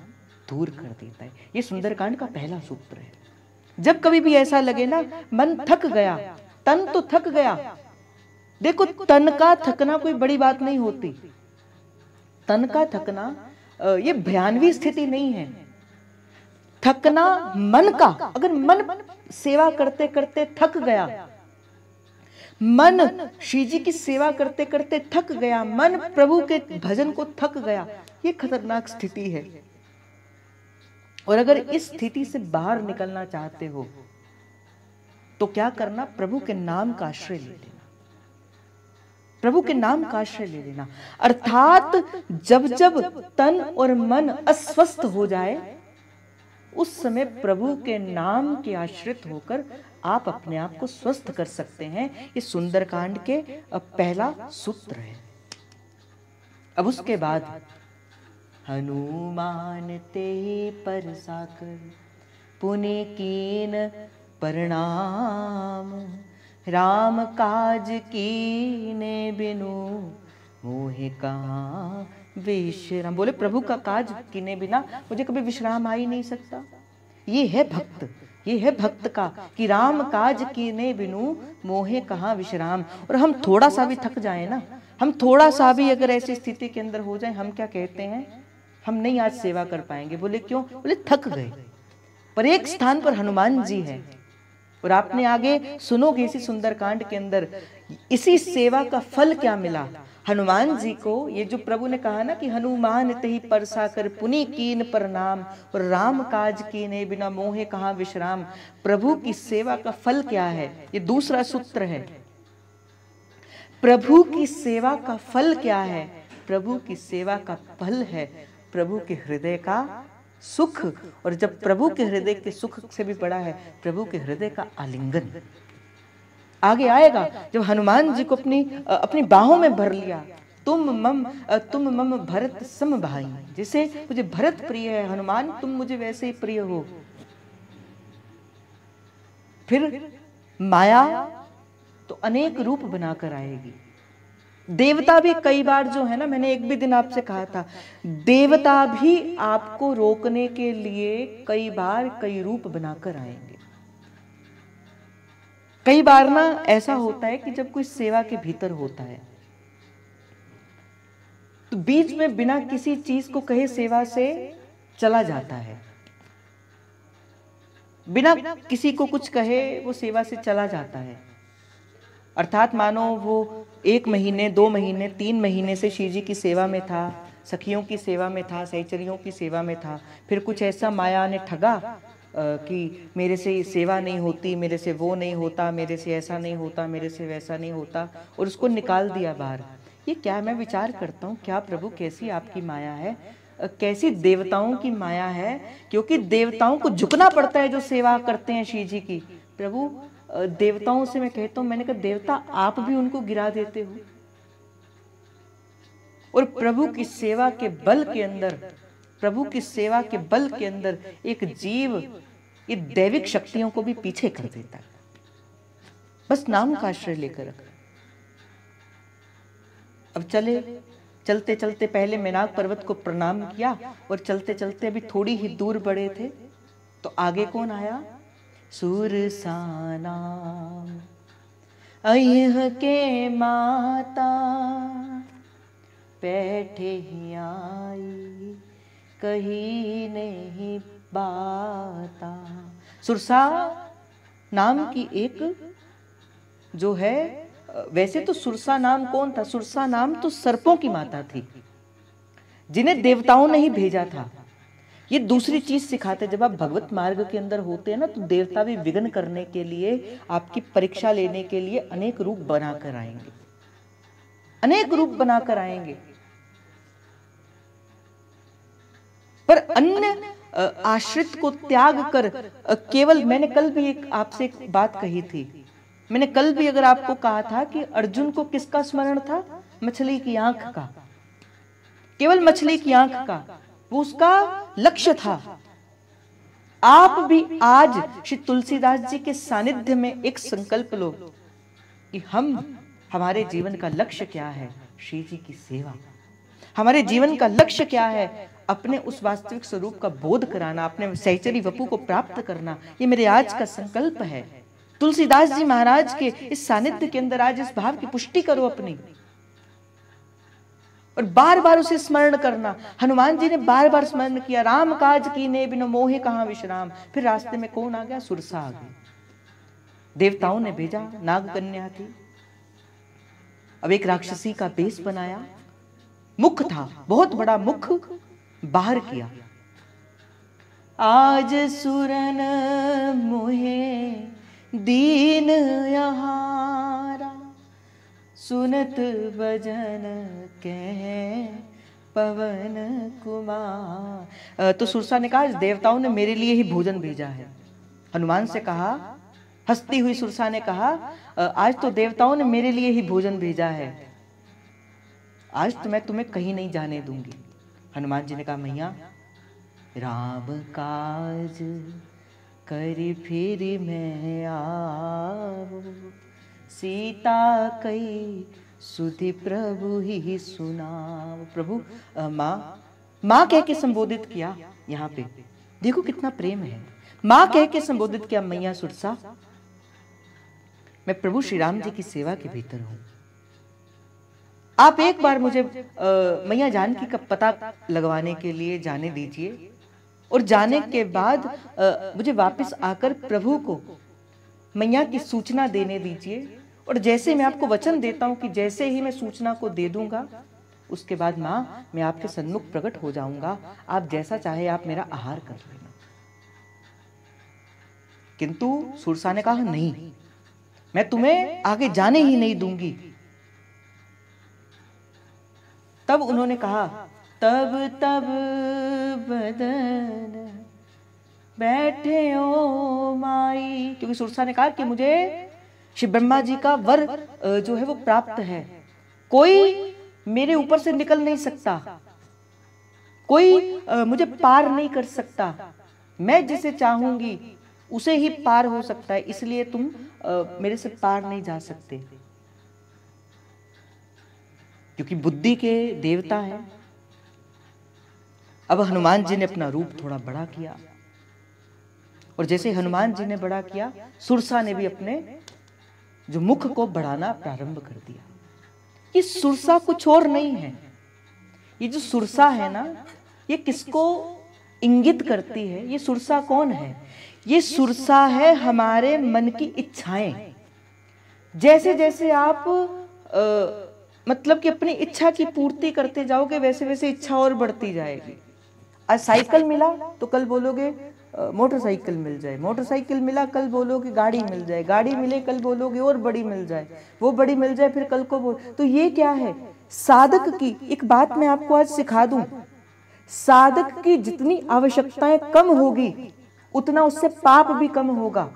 [SPEAKER 1] दूर कर देता है ये सुंदरकांड का पहला सूत्र है जब कभी भी ऐसा लगे ना मन थक गया तन तो थक गया देखो तन का थकना कोई बड़ी बात नहीं होती तन का थकना ये भयानवी स्थिति नहीं है थकना मन का अगर मन सेवा करते करते थक गया मन श्री जी की सेवा करते करते थक गया मन प्रभु के भजन को थक गया ये खतरनाक स्थिति है और अगर इस स्थिति से बाहर निकलना चाहते हो तो क्या करना प्रभु के नाम का आश्रय ले लेना प्रभु के नाम का आश्रय ले लेना अर्थात जब जब तन और मन अस्वस्थ हो जाए उस समय प्रभु के नाम के आश्रित होकर आप अपने आप को स्वस्थ कर सकते हैं ये सुंदरकांड के पहला सूत्र है अब उसके बाद हनुमान ते पर साकर पुने कीन परिणाम राम काज कीने बिनु मोहे कहा विश्राम बोले प्रभु का काज किने बिना मुझे कभी विश्राम आ ही नहीं सकता ये है भक्त ये है भक्त का कि राम काज कीने बिनु मोहे कहा विश्राम और हम थोड़ा सा भी थक जाए ना हम थोड़ा सा भी अगर ऐसी स्थिति के अंदर हो जाए हम क्या कहते हैं हम नहीं आज सेवा कर पाएंगे बोले क्यों बोले थक गए पर एक स्थान पर हनुमान जी हैं और आपने आगे सुनोगे इसी सुंदरकांड के अंदर इसी सेवा का फल क्या मिला हनुमान जी को ये जो प्रभु ने कहा ना कि हनुमान तही परसा कर पुनी कीन पर नाम और राम काज कीने बिना मोहे कहा विश्राम प्रभु की सेवा का फल क्या है ये दूसरा सूत्र है प्रभु की सेवा का फल क्या है प्रभु की सेवा का फल है प्रभु के हृदय का सुख और जब प्रभु के हृदय के सुख से भी बड़ा है प्रभु के हृदय का आलिंगन आगे आएगा जब हनुमान जी को अपनी अपनी बाहों में भर लिया तुम मम तुम मम भरत सम भाई जैसे मुझे भरत प्रिय है हनुमान तुम मुझे वैसे ही प्रिय हो फिर माया तो अनेक रूप बनाकर आएगी देवता भी कई बार जो है ना मैंने एक भी दिन आपसे कहा था देवता भी आपको रोकने के लिए कई बार कई रूप बनाकर आएंगे कई बार ना ऐसा होता है कि जब कोई सेवा के भीतर होता है तो बीच में बिना किसी चीज को कहे सेवा से चला जाता है बिना किसी को कुछ कहे वो सेवा से चला जाता है अर्थात मानो वो एक महीने दो महीने तीन महीने से शिव जी की सेवा में था सखियों की सेवा में था सहचरियों की सेवा में था फिर कुछ ऐसा माया ने ठगा कि मेरे से सेवा नहीं होती मेरे से वो नहीं होता मेरे से ऐसा नहीं होता मेरे से वैसा नहीं होता और उसको निकाल दिया बाहर ये क्या मैं विचार करता हूँ क्या प्रभु कैसी आपकी माया है कैसी देवताओं की माया है क्योंकि देवताओं को झुकना पड़ता है जो सेवा करते हैं शिव जी की प्रभु देवताओं से मैं कहता हूँ मैंने कहा देवता आप भी उनको गिरा देते हो और प्रभु की सेवा के बल के अंदर प्रभु की सेवा के बल के अंदर एक जीव ये दैविक शक्तियों को भी पीछे कर देता है बस नाम का आश्रय लेकर रख अब चले चलते चलते पहले मेनाक पर्वत को प्रणाम किया और चलते चलते अभी थोड़ी ही दूर बढ़े थे तो आगे कौन आया सुरसाना अह के माता बैठे ही आई कहीं नहीं बाता सुरसा नाम की एक जो है वैसे तो सुरसा नाम कौन था सुरसा नाम तो सर्पों की माता थी जिन्हें देवताओं ने ही भेजा था ये दूसरी चीज सिखाते जब आप भगवत मार्ग के अंदर होते हैं ना तो देवता भी विघ्न करने के लिए आपकी परीक्षा लेने के लिए अनेक रूप बनाकर आएंगे अनेक रूप बनाकर आएंगे पर अन्य आश्रित को त्याग कर केवल मैंने कल भी एक आपसे एक बात कही थी मैंने कल भी अगर आपको कहा था कि अर्जुन को किसका स्मरण था मछली की आंख का केवल मछली की आंख का वो उसका लक्ष्य था आप भी आज श्री तुलसीदास जी के सानिध्य में एक संकल्प लो कि हम हमारे जीवन का लक्ष्य क्या है श्री जी की सेवा हमारे जीवन का लक्ष्य क्या है अपने उस वास्तविक स्वरूप का बोध कराना अपने सहचरी वपु को प्राप्त करना ये मेरे आज का संकल्प है तुलसीदास जी महाराज के इस सानिध्य के अंदर आज इस भाव की पुष्टि करो अपनी और बार बार उसे स्मरण करना हनुमान जी ने बार बार स्मरण किया राम काज ने बिनो मोहे कहा विश्राम फिर रास्ते में कौन आ गया सुरसा आ गई देवताओं ने भेजा नाग कन्या थी अब एक राक्षसी का बेस बनाया मुख था बहुत बड़ा मुख बाहर किया आज सुरन मुहे दीन यहारा सुनत भजन कह पवन कुमार तो सुरसा ने कहा इस देवताओं ने मेरे लिए ही भोजन भेजा है हनुमान से कहा हस्ती हुई सुरसा ने कहा आज तो देवताओं ने मेरे लिए ही भोजन भेजा है आज तो मैं तुम्हें कहीं नहीं जाने दूंगी हनुमान जी ने कहा मैया राम काज कर फिर मैं आओ सीता कई सुधी प्रभु ही सुना प्रभु माँ माँ कह के संबोधित किया यहाँ पे देखो कितना प्रेम है माँ कह के संबोधित किया मैया सुरसा मैं प्रभु श्री राम जी की सेवा के भीतर हूँ आप एक बार मुझे मैया जानकी का पता लगवाने के लिए जाने दीजिए और जाने के बाद मुझे वापस आकर प्रभु को मैया की सूचना देने दीजिए और जैसे मैं आपको वचन देता हूँ कि जैसे ही मैं सूचना को दे दूंगा उसके बाद माँ मैं आपके सन्मुख प्रकट हो जाऊंगा आप जैसा चाहे आप मेरा आहार कर लेना किंतु सुरसा ने कहा नहीं मैं तुम्हें आगे जाने ही नहीं दूंगी तब उन्होंने कहा तब तब बदन बैठे ओ माई क्योंकि सुरसा ने कहा कि मुझे शिव ब्रह्मा जी का वर जो है वो प्राप्त है कोई मेरे ऊपर से निकल नहीं सकता कोई मुझे पार नहीं कर सकता मैं जिसे चाहूंगी उसे ही पार हो सकता है इसलिए तुम मेरे से पार नहीं जा सकते क्योंकि बुद्धि के देवता हैं अब हनुमान जी ने अपना रूप थोड़ा बड़ा किया और जैसे हनुमान जी ने बड़ा किया सुरसा ने भी अपने जो मुख को बढ़ाना प्रारंभ कर दिया ये सुरसा कुछ और नहीं है ये जो सुरसा है ना ये किसको इंगित करती है ये सुरसा कौन है ये सुरसा है हमारे मन की इच्छाएं जैसे जैसे आप आ, मतलब कि अपनी इच्छा की पूर्ति करते जाओगे वैसे वैसे इच्छा और बढ़ती जाएगी आज साइकिल मिला तो कल बोलोगे मोटरसाइकिल मिल जाए मोटरसाइकिल मिला कल बोलोगे गाड़ी मिल जाए गाड़ी मिले कल बोलोगे और बड़ी मिल जाए वो बड़ी मिल जाए फिर कल को बोल तो ये क्या है साधक की एक बात मैं आपको आज सिखा दूं साधक की जितनी आवश्यकताएं कम होगी उतना उससे पाप भी कम होगा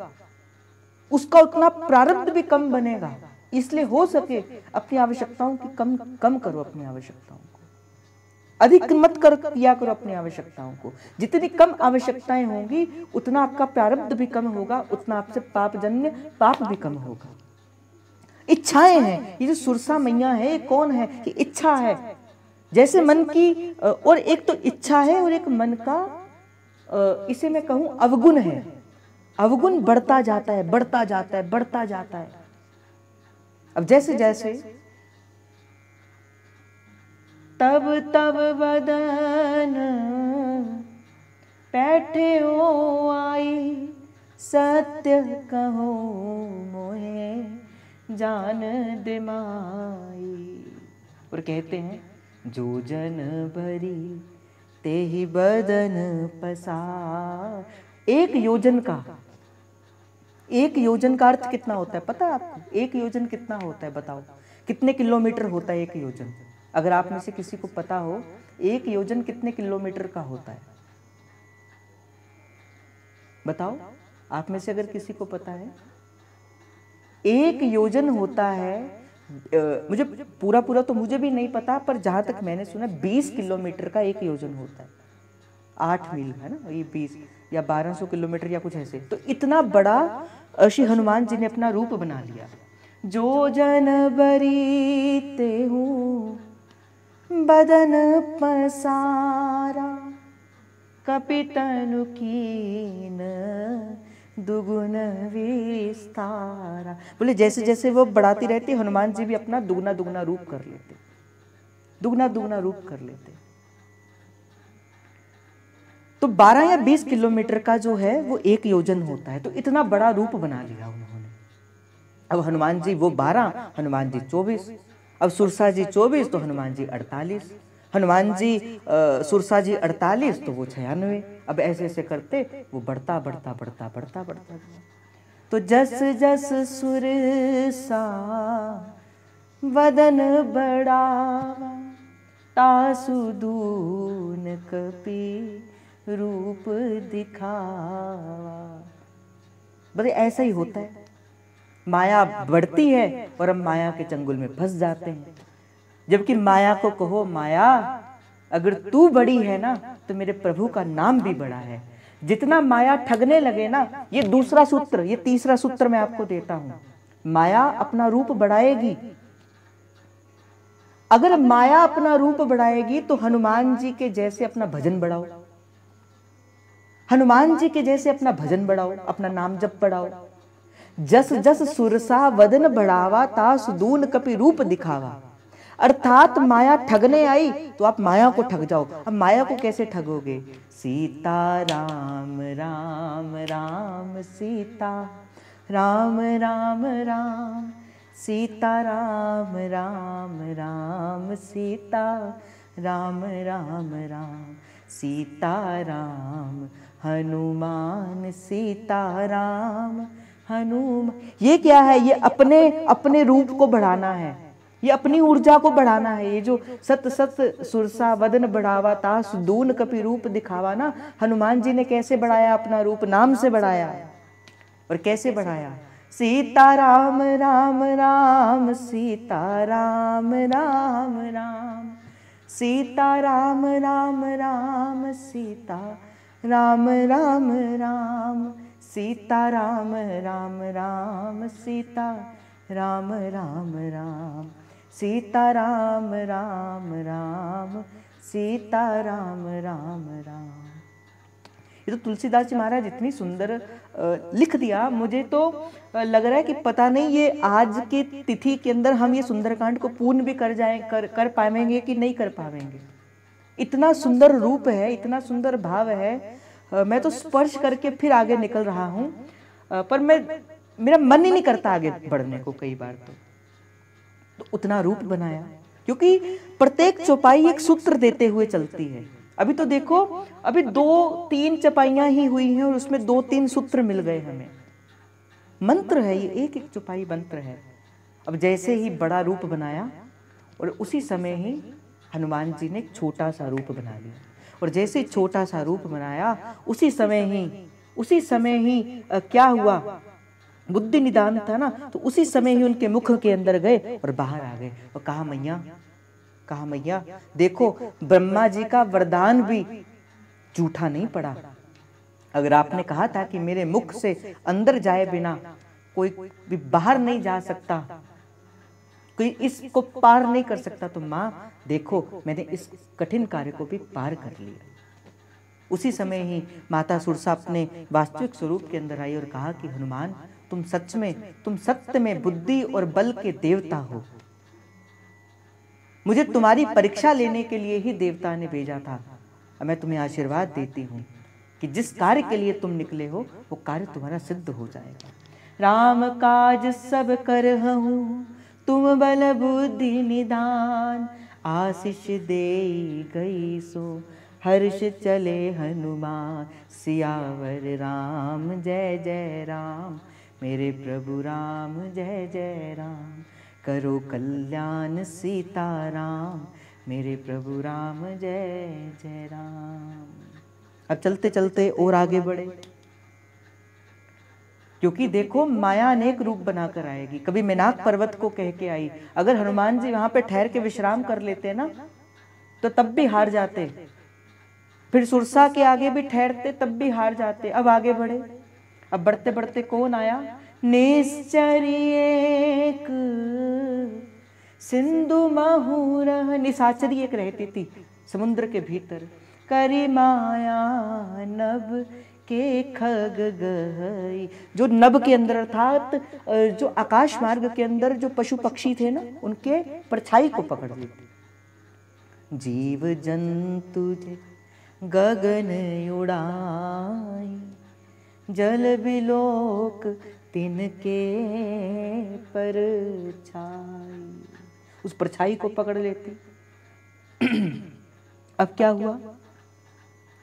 [SPEAKER 1] उसका उतना प्रारब्ध भी कम बनेगा इसलिए हो सके अपनी आवश्यकताओं की कम कम करो अपनी आवश्यकताओं को अधिक मत कर किया करो अपनी आवश्यकताओं को जितनी कम आवश्यकताएं होंगी उतना आपका प्रारब्ध भी कम होगा उतना आपसे पापजन्य पाप भी कम होगा इच्छाएं हैं ये जो सुरसा मैया है ये कौन है कि इच्छा है जैसे मन की और तो एक तो इच्छा है और एक मन का इसे मैं कहूं अवगुण है अवगुण बढ़ता जाता है बढ़ता जाता है बढ़ता जाता है अब जैसे जैसे तब तब बदन बैठे हो आई सत्य कहो मोहे जान दिमाई और कहते हैं जो जन भरी ते ही बदन पसा एक योजन का एक योजन का अर्थ कितना होता है पता है आपको एक योजन कितना होता है बताओ कितने किलोमीटर होता है एक योजन अगर आप में से किसी को पता हो एक योजन कितने किलोमीटर का होता है बताओ आप में से अगर किसी को पता है एक योजन होता है मुझे पूरा पूरा तो मुझे भी नहीं पता पर जहां तक मैंने सुना 20 किलोमीटर का एक योजन होता है आठ मील है ना ये 20 या 1200 किलोमीटर या कुछ ऐसे तो इतना बड़ा श्री हनुमान जी ने अपना रूप बना लिया जो जन बरीते हूँ बदन पसारा कपितनु कीन दुगुन विस्तारा बोले जैसे जैसे वो बढ़ाती रहती हनुमान जी भी अपना दुगना दुगना रूप कर लेते दुगना दुगना रूप कर लेते तो 12 या 20 किलोमीटर का जो है वो एक योजन होता है तो इतना बड़ा रूप बना लिया उन्होंने अब हनुमान जी वो 12 हनुमान जी 24 अब सुरसा जी 24 तो हनुमान जी 48 हनुमान जी सुरसा जी 48 तो वो छियानवे अब ऐसे ऐसे करते वो बढ़ता बढ़ता बढ़ता बढ़ता बढ़ता तो जस जस सुरसा वदन बड़ा तासुदून कपी रूप दिखावा बस ऐसा ही होता है माया बढ़ती है और हम माया के चंगुल में फंस जाते हैं जबकि माया को कहो माया अगर तू बड़ी है ना तो मेरे तो प्रभु का नाम भी बड़ा है जितना माया ठगने लगे ना ये दूसरा सूत्र ये तीसरा सूत्र मैं आपको देता हूं माया अपना रूप बढ़ाएगी अगर माया अपना रूप तो बढ़ाएगी तो हनुमान जी के जैसे अपना भजन बढ़ाओ हनुमान जी के जैसे अपना भजन बढ़ाओ अपना नाम जप बढ़ाओ जस जस सुरसा वदन बढ़ावा तास दून कपि रूप दिखावा अर्थात माया ठगने आई तो आप माया को ठग जाओ अब माया को कैसे ठगोगे सीता राम राम राम सीता राम राम राम सीता राम राम राम सीता राम राम राम सीता राम हनुमान सीताराम हनुमान ये क्या है ये अपने अपने रूप को बढ़ाना है ये अपनी ऊर्जा को बढ़ाना है ये जो सत सत सुरसा वदन बढ़ावा तास दून कपि रूप दिखावा ना हनुमान जी ने कैसे बढ़ाया अपना रूप नाम से बढ़ाया और कैसे बढ़ाया सीता राम राम राम सीता राम राम राम सीता राम राम राम सीता राम राम राम सीता राम राम राम सीता राम राम राम सीता राम राम राम सीता राम राम राम ये तो तुलसीदास जी महाराज इतनी सुंदर लिख दिया मुझे तो लग रहा है कि पता नहीं ये आज की तिथि के अंदर हम ये सुंदरकांड को पूर्ण भी कर जाए कर कर पाएंगे कि नहीं कर पाएंगे इतना सुंदर रूप है इतना सुंदर भाव है तो मैं तो स्पर्श करके फिर आगे निकल रहा हूँ पर मैं मेरा मन ही नहीं करता आगे बढ़ने को कई बार तो, तो उतना हाँ, रूप बनाया क्योंकि प्रत्येक चौपाई एक सूत्र देते हुए चलती है अभी तो, तो देखो अभी दो तीन चपाइयां ही हुई हैं और उसमें दो तीन सूत्र मिल गए हमें मंत्र है ये एक एक चौपाई मंत्र है अब जैसे ही बड़ा रूप बनाया और उसी समय ही हनुमान जी ने एक छोटा सा रूप बना लिया और जैसे छोटा सा रूप बनाया उसी समय ही उसी समय ही क्या हुआ बुद्धि निदान था ना तो उसी समय ही उनके मुख के अंदर गए और बाहर आ गए और कहा मैया कहा मैया देखो ब्रह्मा जी का वरदान भी झूठा नहीं पड़ा अगर आपने कहा था कि मेरे मुख से अंदर जाए बिना कोई भी बाहर नहीं जा सकता कोई इसको पार नहीं कर सकता तो माँ देखो मैंने इस कठिन कार्य को भी पार कर लिया उसी समय ही माता सुरसा अपने वास्तविक स्वरूप के अंदर आई और कहा कि हनुमान तुम सच में तुम सत्य में बुद्धि और बल के देवता हो मुझे तुम्हारी परीक्षा लेने के लिए ही देवता ने भेजा था मैं तुम्हें आशीर्वाद देती हूँ कि जिस कार्य के लिए तुम निकले हो वो कार्य तुम्हारा सिद्ध हो जाएगा राम काज सब कर हूं। तुम बल बुद्धि निदान आशीष दे गई सो हर्ष चले हनुमान सियावर राम जय जय राम मेरे प्रभु राम जय जय राम करो कल्याण सीता राम मेरे प्रभु राम जय जय राम अब चलते चलते और आगे बढ़े क्योंकि देखो माया अनेक रूप बना कर आएगी कभी मीनाक पर्वत को कह के आई अगर हनुमान जी वहां पे ठहर के विश्राम कर लेते ना तो तब भी हार जाते फिर सुरसा के आगे भी ठहरते तब भी हार जाते अब आगे बढ़े अब बढ़ते बढ़ते कौन आया एक सिंधु महूर निशाचरी एक रहती थी समुद्र के भीतर करी माया नभ के खग गई जो नब के अंदर अर्थात जो आकाश मार्ग के अंदर जो पशु पक्षी थे ना उनके परछाई को पकड़ लेते जीव जंतु गगन उड़ाई जल बिलोक तिनके परछाई उस परछाई को पकड़ लेती अब क्या हुआ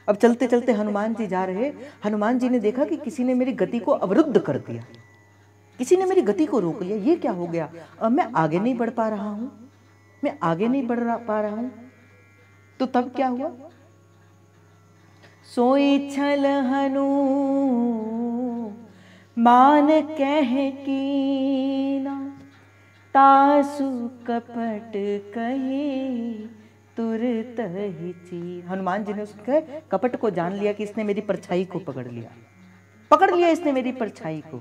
[SPEAKER 1] अब चलते चलते हनुमान जी जा रहे हनुमान जी ने देखा कि किसी ने मेरी गति को अवरुद्ध कर दिया किसी ने मेरी गति को रोक लिया ये क्या हो गया अब मैं आगे नहीं बढ़ पा रहा हूं मैं आगे नहीं बढ़ पा रहा हूं तो तब क्या हुआ सोई छल हनु मान कह ना तासु कपट कही तुरत ही हनुमान जी ने उसके कपट को जान लिया कि इसने मेरी परछाई को पकड़ लिया पकड़ लिया इसने मेरी परछाई को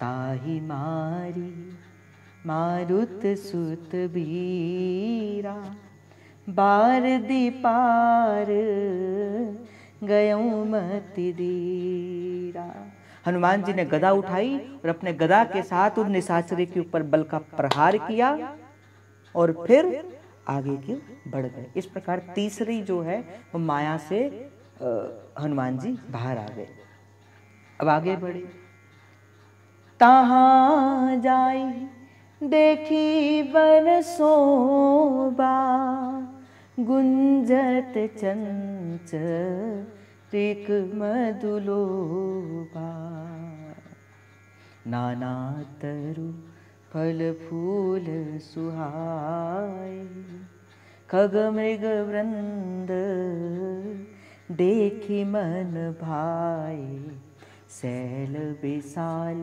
[SPEAKER 1] ताही मारी मारुत सुत बीरा बार दी पार गयऊ दीरा हनुमान जी ने गदा उठाई और अपने गदा के साथ उन निशाचरी के ऊपर बल का प्रहार किया और फिर आगे की बढ़ गए इस प्रकार तीसरी जो है वो माया से हनुमान जी बाहर आ गए अब आगे बढ़े तहा जाई देखी बन सोबा गुंजत चंच रिक मधुलोबा नाना तरु फल फूल सुहाय खग मृग वृंद देखी मन भाई सैल विशाल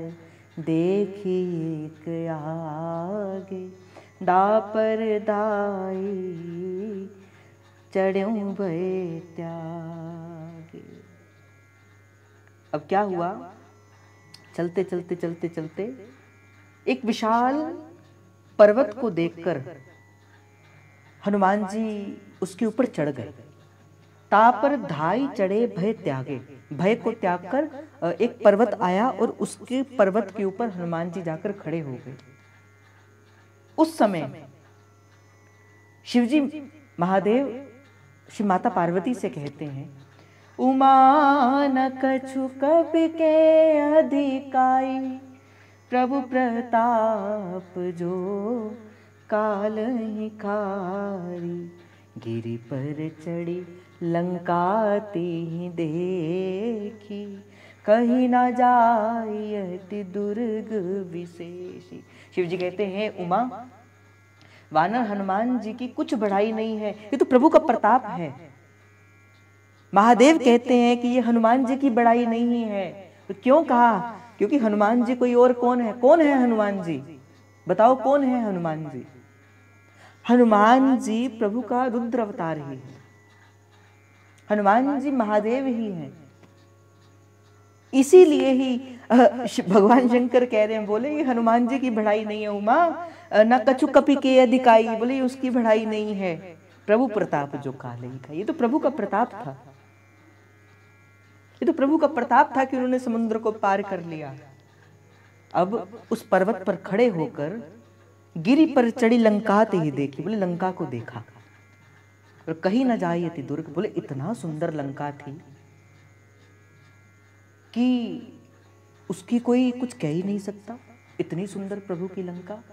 [SPEAKER 1] देखी एक आगे दापर दाई चढ़ भय त्यागे अब क्या हुआ चलते चलते चलते चलते एक विशाल पर्वत को देखकर हनुमान जी उसके ऊपर चढ़ गए तापर धाई चढ़े भय त्यागे भय को त्याग कर एक पर्वत आया और उसके पर्वत के ऊपर हनुमान जी जाकर खड़े हो गए उस समय शिवजी महादेव श्री माता पार्वती से कहते हैं उमा न कछु कब के अधिकाई प्रभु प्रताप जो काल हिकारी गिरी पर चढ़ी लंका ती देखी कहीं ना जाति दुर्ग विशेषी शिव जी कहते हैं उमा वानर हनुमान जी की कुछ बढ़ाई नहीं है ये तो प्रभु का प्रताप है महादेव कहते हैं कि ये हनुमान जी की बढ़ाई नहीं है तो क्यों कहा क्योंकि हनुमान जी कोई और कौन है कौन है हनुमान जी बताओ कौन है हनुमान जी हनुमान जी प्रभु का रुद्र अवतार ही है हनुमान जी महादेव ही हैं इसीलिए ही भगवान शंकर कह रहे हैं बोले ये हनुमान जी की बढ़ाई नहीं है उमा न कछु कपी के अधिकाई बोले उसकी बढ़ाई नहीं है प्रभु प्रताप जो काले का ये तो प्रभु का प्रताप था ये तो प्रभु का प्रताप था कि उन्होंने समुद्र को पार कर लिया अब उस पर्वत पर खड़े होकर गिरी पर चढ़ी लंका ते ही देखी बोले लंका को देखा और कहीं ना जाए थी दुर्ग बोले इतना सुंदर लंका थी कि उसकी कोई कुछ कह ही नहीं सकता इतनी सुंदर प्रभु की लंका